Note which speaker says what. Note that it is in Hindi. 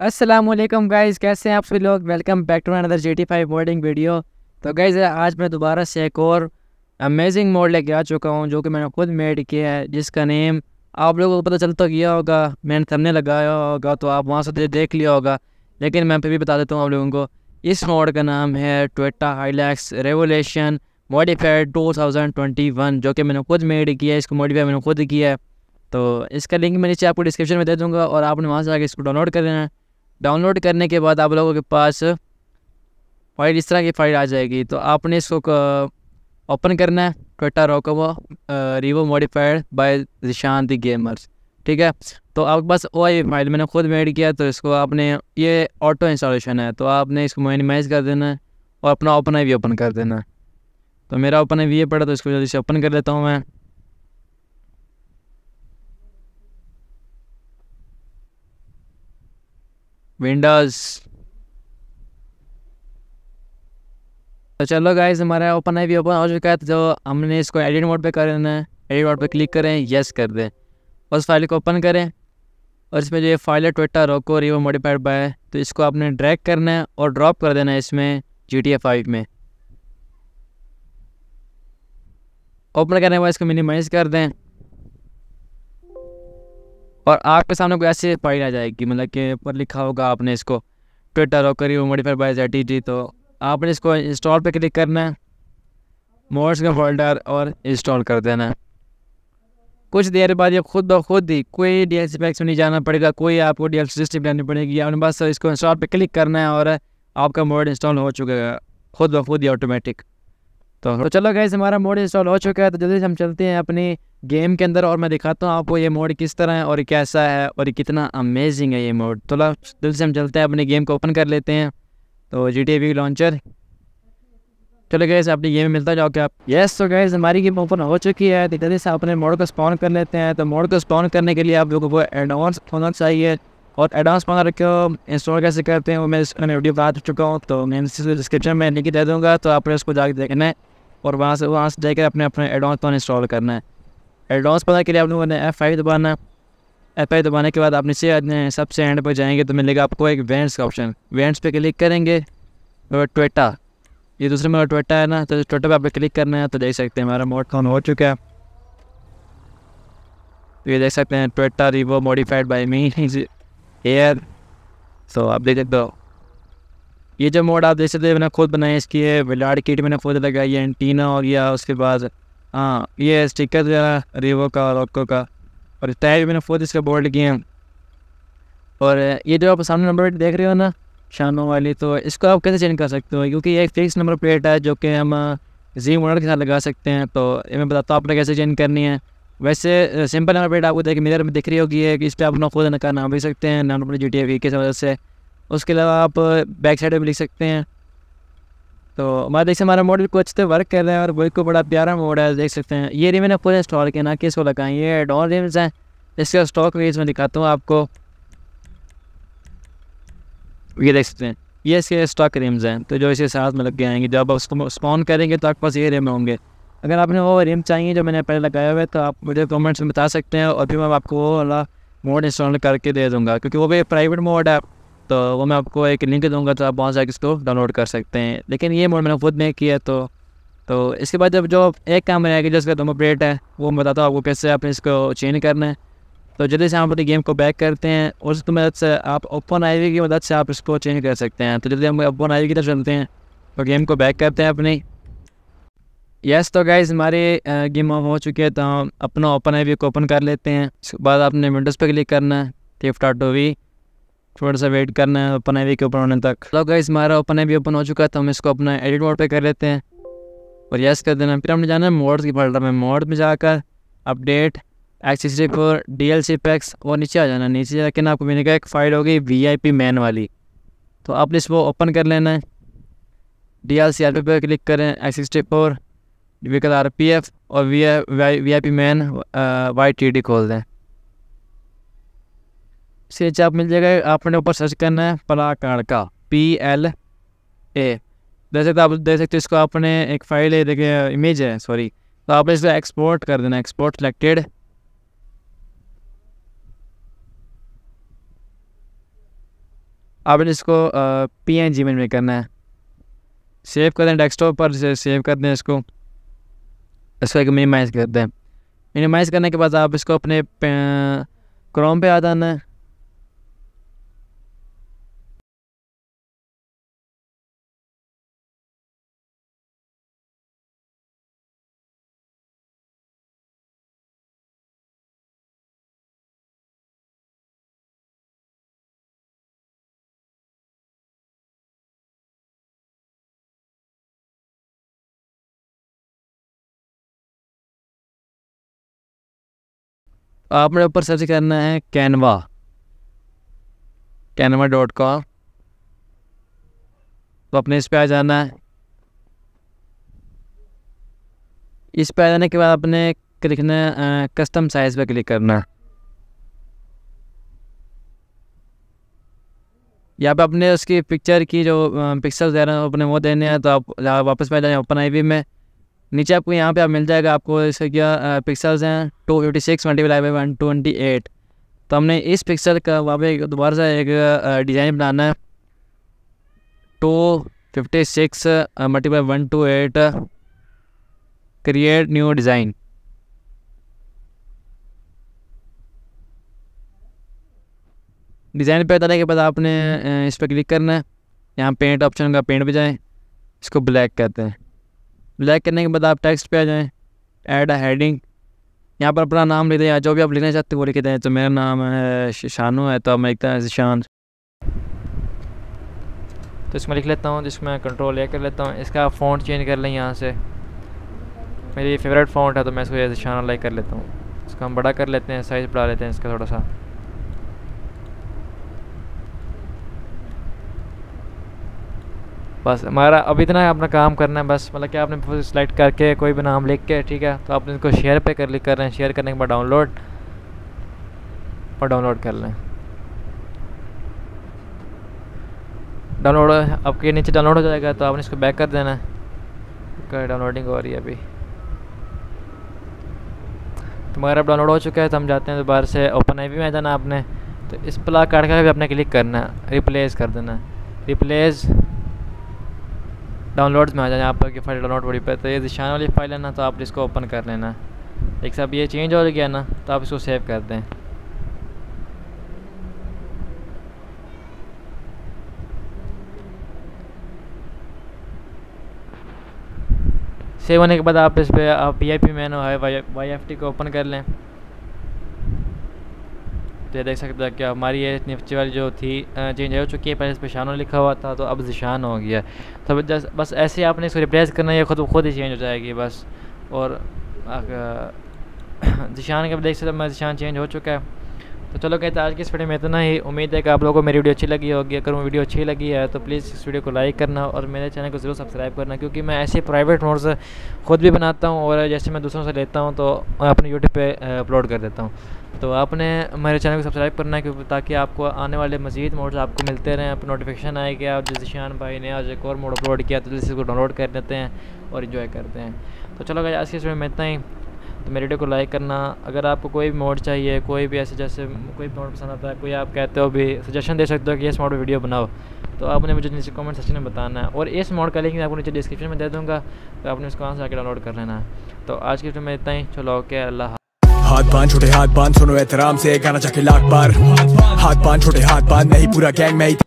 Speaker 1: असलम गाइज़ कैसे हैं आप सभी लोग welcome back to another J T five modding video तो गाइज़ आज मैं दोबारा से एक और अमेजिंग मोड लेके आ चुका हूँ जो कि मैंने खुद मेड किया है जिसका नेम आप लोगों को पता चल तो गया होगा मैंने थमने लगाया होगा तो आप वहाँ से तो देख लिया होगा लेकिन मैं फिर भी बता देता हूँ आप लोगों को इस मोड का नाम है Toyota Hilux revolution modified two thousand twenty one जो कि मैंने खुद मेड किया है इसको मॉडिफाई मैंने खुद किया है तो इसका लिंक मैं नीचे आपको डिस्क्रिप्शन में दे दूँगा और आपने वहाँ से आगे इसको डाउनलोड कर लेना है डाउनलोड करने के बाद आप लोगों के पास फाइल इस तरह की फ़ाइल आ जाएगी तो आपने इसको ओपन करना है ट्विटर रोकोवो Revo modified by Rishant gamers ठीक है तो आपके पास ओ आई फाइल मैंने खुद मेड किया तो इसको आपने ये ऑटो इंस्टॉलेशन है तो आपने इसको मोनिमाइज कर देना है और अपना ओपन आई वी ओपन कर देना है तो मेरा ओपन आई वी ये पड़ा तो इसको जल्दी से ओपन कर लेता हूँ मैं विंडोज तो चलो गाइज हमारा ओपन आई भी ओपन हो चुका है तो जो हमने इसको एडिट मोड पे देना है एडिट मोड पे क्लिक करें यस कर दें उस फाइल को ओपन करें और इसमें जो ये फाइल है ट्विटर रोको रिवो मॉडिफाइड बाय तो इसको आपने ड्रैग करना है और ड्रॉप कर देना है इसमें जी टी फाइव में ओपन करने के बाद इसको मिनिमाइज कर दें और आपके सामने कोई ऐसे पढ़ी ना जाएगी मतलब कि पर लिखा होगा आपने इसको ट्विटर और करी मोडिफाइड बाई जेड टी तो आपने इसको इंस्टॉल पे क्लिक करना है मोड्स का फोल्डर और इंस्टॉल कर देना है कुछ देर बाद ये खुद ब खुद ही कोई डी एल सी पैक्स में नहीं जाना पड़ेगा कोई आपको डी एल सी सिस्टम लेनी पड़ेगी आपने बस इसको इंस्टॉल पे क्लिक करना है और आपका मोड इंस्टॉल हो चुका है खुद ब खुद ही ऑटोमेटिक तो तो चलो गैस हमारा मोड इंस्टॉल हो चुका है तो जल्दी से हम चलते हैं अपने गेम के अंदर और मैं दिखाता हूँ आपको ये मोड किस तरह है और कैसा है और कितना अमेजिंग है ये मोड तो जल्दी से हम चलते हैं अपने गेम को ओपन कर लेते हैं तो जी टी लॉन्चर चलो गए अपनी गेम मिलता जाओ क्या आप येस तो गैस हमारी गेम ओपन हो चुकी है तो जल्दी से अपने मोड को स्पॉन कर लेते हैं तो मोड को स्पॉन करने के लिए आप लोगों को एडवांस होना चाहिए और एडवांस रखे हो इंस्टॉल कैसे करते हैं वो मैं वीडियो बना चुका हूँ तो मैं डिस्क्रिप्शन में लिंक दे दूँगा तो आप उसको जाके देखना है और वहाँ से वहाँ से जाकर अपने अपने एडवांस प्लान इंस्टॉल करना है एडवांस प्लान के लिए आप लोगों ने एफ फाइव दबाना है एफ फाइव दबाने के बाद आप नीचे सबसे एंड पर जाएंगे तो मिलेगा आपको एक वेंट्स का ऑप्शन वेंट्स पर क्लिक करेंगे और ट्वेटा ये दूसरे मेरा ट्वेटा है ना तो ट्वेटा पर आप क्लिक करना है तो देख सकते हैं हमारा मोड कॉन हो चुका है तो ये देख सकते हैं ट्वेटा रिवो मॉडिफाइड बाई मी एयर सो आप देख सकते हो ये जो मोड आप देख सकते हैं मैंने खुद बनाया इसकी है विलाड किट मैंने खुद लगाई है एंटीना हो गया उसके बाद हाँ ये स्टिकर जो रिवो का ओको का और टायर भी मैंने खुद इसका बोर्ड किए हैं और ये जो आप सामने नंबर प्लेट देख रहे हो ना शानों वाली तो इसको आप कैसे चेंज कर सकते हो क्योंकि एक फिक्स नंबर प्लेट है जो कि हम जी मोडर के साथ लगा सकते हैं तो ये मैं बताता हूँ आपने कैसे चेंज करनी है वैसे सिंपल नंबर प्लेट आपको देख मेरे में दिख रही होगी है कि इस पर आप खुद का नाम भी सकते हैं नंबर प्लेट जी टी के मदद से उसके अलावा आप बैक साइड भी लिख सकते हैं तो हमारे देख से हमारा मॉडल कुछ अच्छे तो वर्क कर रहा है और वो को बड़ा प्यारा मोड है देख सकते हैं ये रिम मैंने खुद इंस्टॉल किया ना किसको लगाएं ये एडॉन रिम्स हैं इसका स्टॉक रेज में दिखाता हूँ आपको ये देख सकते हैं ये इसके स्टॉक रिम्स हैं तो जो इसके साथ में लग गए आएंगे जब आप उसको स्पॉन करेंगे तो आपके पास ये रिम होंगे अगर आपने वो रिम चाहिए जो मैंने पहले लगाया हुआ है तो आप मुझे कमेंट्स में बता सकते हैं और फिर मैं आपको वो वाला मोड इंस्टॉल करके दे दूँगा क्योंकि वो भी प्राइवेट मोड है तो वो मैं आपको एक लिंक दूंगा तो आप वहाँ जाकर इसको डाउनलोड कर सकते हैं लेकिन ये मोड मैंने खुद नहीं किया तो तो इसके बाद जब जो एक काम रहेगा जिसका दोनों अपडेट है वो मैं बताता हूँ आपको कैसे आपने इसको चेंज करना है तो जल्दी से हम अपनी गेम को बैक करते हैं और उसकी मदद से आप ओपन आई की मदद से आप इसको चेंज कर सकते हैं तो जल्दी हम ओपन आई की तरफ चलते हैं तो गेम को बैक करते हैं अपनी यस तो गाइज हमारी गेम हो चुकी है तो हम अपना ओपन आई को ओपन कर लेते हैं उसके बाद आपने विंडोज़ पर क्लिक करना है टिफ्ट आटो वी थोड़ा सा वेट करना है ओपन आई के ओपन होने तक तो गाइस हमारा ओपन आई ओपन हो चुका है तो हम इसको अपना एडिट मोड पे कर लेते हैं और यस कर देना फिर हमने जाना है मोड की फोल्डर में मोड में जाकर update X sixty four D L C packs और नीचे आ जाना नीचे जाकर ना आपको मैंने कहा एक फाइल होगी वी आई पी मैन वाली तो आपने इसको ओपन कर लेना है D L C R P पर क्लिक करें एक्स सिक्सटी फोर विकल आर पी एफ और V I P man Y T D खोल दें सर्च आप मिल जाएगा आपने ऊपर सर्च करना है पलाकार का पी एल ए देख सकते आप देख सकते इसको आपने एक फाइल है देखिए इमेज है सॉरी तो आपने इसको एक्सपोर्ट कर देना एक्सपोर्ट सेलेक्टेड आपने इसको पी एन जी में करना है सेव कर दें डेस्कटॉप पर से, सेव कर दें इसको इसको एक मिनिमाइज़ कर दें मिनिमाइज़ करने के बाद आप इसको अपने क्रोम पे आ जाना है आपने ऊपर सर्च करना है कैनवा कैनवा डॉट कॉम तो अपने इस पर आ जाना है इस पे आ जाने के बाद अपने लिखना है कस्टम साइज़ पर क्लिक करना है यहाँ पे अपने उसकी पिक्चर की जो पिक्सल्स दे रहे हैं अपने वो देने हैं तो आप वापस पे जाए ओपन आई में नीचे आपको यहाँ पे आप मिल जाएगा आपको इसका क्या पिक्सल्स हैं two fifty six twenty by one twenty eight तो हमने इस पिक्सल का वहाँ पे दोबारा से एक डिज़ाइन बनाना है two fifty six multiply one two eight create new design design पे बताने के बाद आपने इस पर क्लिक करना है यहाँ पेंट ऑप्शन का पेंट भी जाएँ इसको ब्लैक कहते हैं ब्लैक करने के बाद आप टेक्स्ट पे आ जाएँ ऐड अ हेडिंग यहाँ पर अपना नाम लिख दें या जो भी आप लिखना चाहते हो वो लिख दें तो मेरा नाम है शानु है तो अब मैं लिखता है शान तो इसमें लिख लेता हूँ जिसमें कंट्रोल ए कर लेता हूँ इसका फ़ॉन्ट चेंज कर लें यहाँ से मेरी फेवरेट फ़ॉन्ट है तो मैं इसको शान लाइक कर लेता हूँ इसका हम बड़ा कर लेते हैं साइज़ बढ़ा लेते हैं इसका थोड़ा सा बस हमारा अब इतना है अपना काम करना है बस मतलब कि आपने सेलेक्ट करके कोई भी नाम लिख के ठीक है तो आपने इसको शेयर पे कर लिख कर रहे हैं शेयर करने के बाद डाउनलोड और डाउनलोड कर लें डाउनलोड आपके नीचे डाउनलोड हो जाएगा तो आपने इसको बैक कर देना है डाउनलोडिंग हो रही है अभी तो मगर अब डाउनलोड हो चुका है तो हम जाते हैं दोबारा से ओपन आई में जाना आपने तो इस प्ला कार्ड का भी आपने क्लिक करना है रिप्लेस कर देना है रिप्लेस डाउनलोड्स में आ जाए आपकी फाइल डाउनलोड बड़ी पे तो ये निशान वाली फाइल है ना तो आप इसको ओपन कर लेना एक सब ये चेंज हो गया ना तो आप इसको सेव कर दें सेव होने के बाद आप इस पर आप P I P man Y F T को ओपन कर लें तो हैं देख सकते हैं कि हमारी ये निफ्टी वाली जो थी चेंज हो चुकी है पहले इस पर शानो लिखा हुआ था तो अब जिशान हो गया तो बस ऐसे ही आपने इसको रिप्लेस करना है खुद खुद ही चेंज हो जाएगी बस और जिशान का देख सकते मैं जिशान चेंज हो चुका है तो चलो कहते आज की इस वीडियो में इतना ही उम्मीद है कि आप लोगों को मेरी वीडियो अच्छी लगी होगी अगर वो वीडियो अच्छी लगी है तो प्लीज़ इस वीडियो को लाइक करना और मेरे चैनल को ज़रूर सब्सक्राइब करना क्योंकि मैं ऐसे प्राइवेट नोट्स खुद भी बनाता हूँ और जैसे मैं दूसरों से लेता हूँ तो अपने यूट्यूब पर अपलोड कर देता हूँ तो आपने मेरे चैनल को सब्सक्राइब करना है ताकि आपको आने वाले मजीद मोड्स आपको मिलते रहें आप नोटिफिकेशन आएगी आप जैसे शान भाई ने आज एक और मोड अपलोड किया तो जैसे इसको डाउनलोड कर देते हैं और इन्जॉय करते हैं तो चलो आज की इस वीडियो में इतना ही तो मेरे वीडियो को लाइक करना अगर आपको कोई भी मोड चाहिए कोई भी ऐसे जैसे कोई मोड पसंद आता है कोई आप कहते हो भी सजेशन दे सकते हो कि इस मोड पर वीडियो बनाओ तो आपने मुझे नीचे कमेंट सेक्शन में बताना है और इस मोड का लिंक मैं आपको नीचे डिस्क्रिप्शन में दे दूंगा तो आपने उसको वहाँ से आके डाउनलोड कर लेना है तो आज की वीडियो में इतना ही चलो ओके अल्लाह हाथ पान छोटे हाथ पान सुनो एहतराम से गाना चाहे लाख बार हाथ पान छोटे हाथ पान नहीं पूरा गैंग में